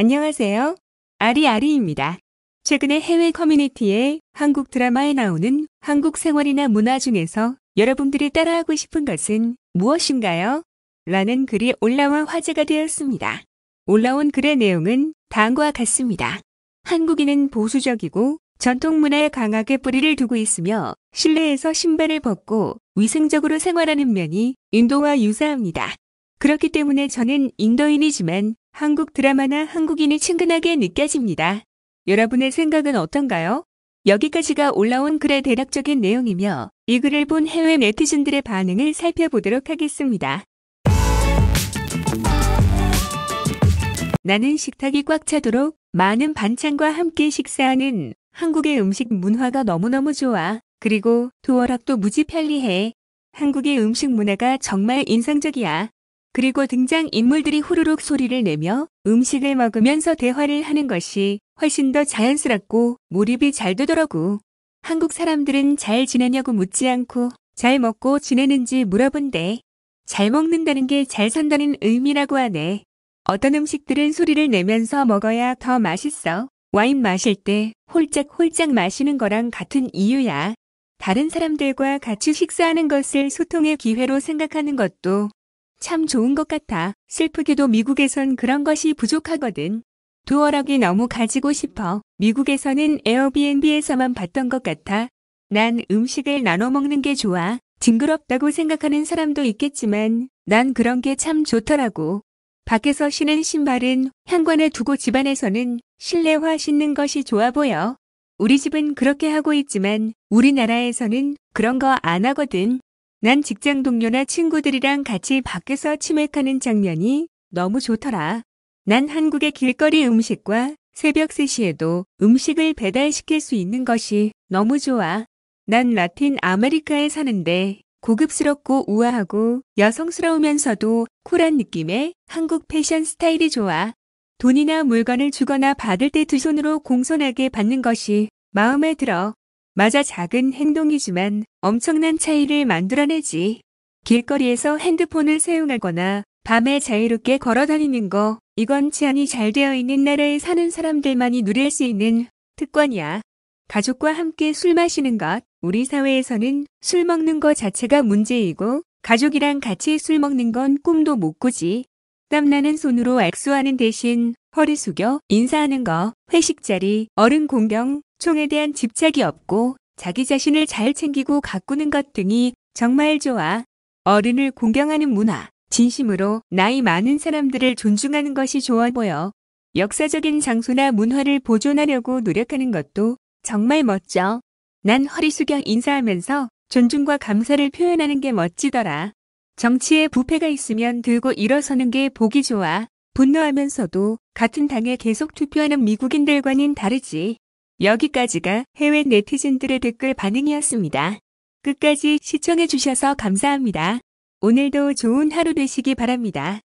안녕하세요. 아리아리입니다. 최근에 해외 커뮤니티에 한국 드라마에 나오는 한국 생활이나 문화 중에서 여러분들이 따라하고 싶은 것은 무엇인가요? 라는 글이 올라와 화제가 되었습니다. 올라온 글의 내용은 다음과 같습니다. 한국인은 보수적이고 전통 문화에 강하게 뿌리를 두고 있으며 실내에서 신발을 벗고 위생적으로 생활하는 면이 인도와 유사합니다. 그렇기 때문에 저는 인도인이지만 한국 드라마나 한국인이 친근하게 느껴집니다. 여러분의 생각은 어떤가요? 여기까지가 올라온 글의 대략적인 내용이며 이 글을 본 해외 네티즌들의 반응을 살펴보도록 하겠습니다. 나는 식탁이 꽉 차도록 많은 반찬과 함께 식사하는 한국의 음식 문화가 너무너무 좋아. 그리고 도어락도 무지 편리해. 한국의 음식 문화가 정말 인상적이야. 그리고 등장 인물들이 후루룩 소리를 내며 음식을 먹으면서 대화를 하는 것이 훨씬 더 자연스럽고 몰입이 잘 되더라고. 한국 사람들은 잘 지내냐고 묻지 않고 잘 먹고 지내는지 물어본대. 잘 먹는다는 게 잘 산다는 의미라고 하네. 어떤 음식들은 소리를 내면서 먹어야 더 맛있어. 와인 마실 때 홀짝홀짝 마시는 거랑 같은 이유야. 다른 사람들과 같이 식사하는 것을 소통의 기회로 생각하는 것도 참 좋은 것 같아. 슬프게도 미국에선 그런 것이 부족하거든. 도어락이 너무 가지고 싶어. 미국에서는 에어비앤비에서만 봤던 것 같아. 난 음식을 나눠 먹는 게 좋아. 징그럽다고 생각하는 사람도 있겠지만 난 그런 게 참 좋더라고. 밖에서 신은 신발은 현관에 두고 집안에서는 실내화 신는 것이 좋아 보여. 우리 집은 그렇게 하고 있지만 우리나라에서는 그런 거 안 하거든. 난 직장 동료나 친구들이랑 같이 밖에서 치맥하는 장면이 너무 좋더라. 난 한국의 길거리 음식과 새벽 3시에도 음식을 배달시킬 수 있는 것이 너무 좋아. 난 라틴 아메리카에 사는데 고급스럽고 우아하고 여성스러우면서도 쿨한 느낌의 한국 패션 스타일이 좋아. 돈이나 물건을 주거나 받을 때 두 손으로 공손하게 받는 것이 마음에 들어. 맞아 작은 행동이지만 엄청난 차이를 만들어내지. 길거리에서 핸드폰을 사용하거나 밤에 자유롭게 걸어다니는 거, 이건 치안이 잘 되어 있는 나라에 사는 사람들만이 누릴 수 있는 특권이야. 가족과 함께 술 마시는 것, 우리 사회에서는 술 먹는 것 자체가 문제이고, 가족이랑 같이 술 먹는 건 꿈도 못 꾸지. 땀나는 손으로 액수하는 대신 허리 숙여 인사하는 거, 회식 자리, 어른 공경, 총에 대한 집착이 없고 자기 자신을 잘 챙기고 가꾸는 것 등이 정말 좋아 어른을 공경하는 문화, 진심으로 나이 많은 사람들을 존중하는 것이 좋아 보여 역사적인 장소나 문화를 보존하려고 노력하는 것도 정말 멋져. 난 허리 숙여 인사하면서 존중과 감사를 표현하는 게 멋지더라. 정치에 부패가 있으면 들고 일어서는 게 보기 좋아. 분노하면서도 같은 당에 계속 투표하는 미국인들과는 다르지. 여기까지가 해외 네티즌들의 댓글 반응이었습니다. 끝까지 시청해주셔서 감사합니다. 오늘도 좋은 하루 되시기 바랍니다.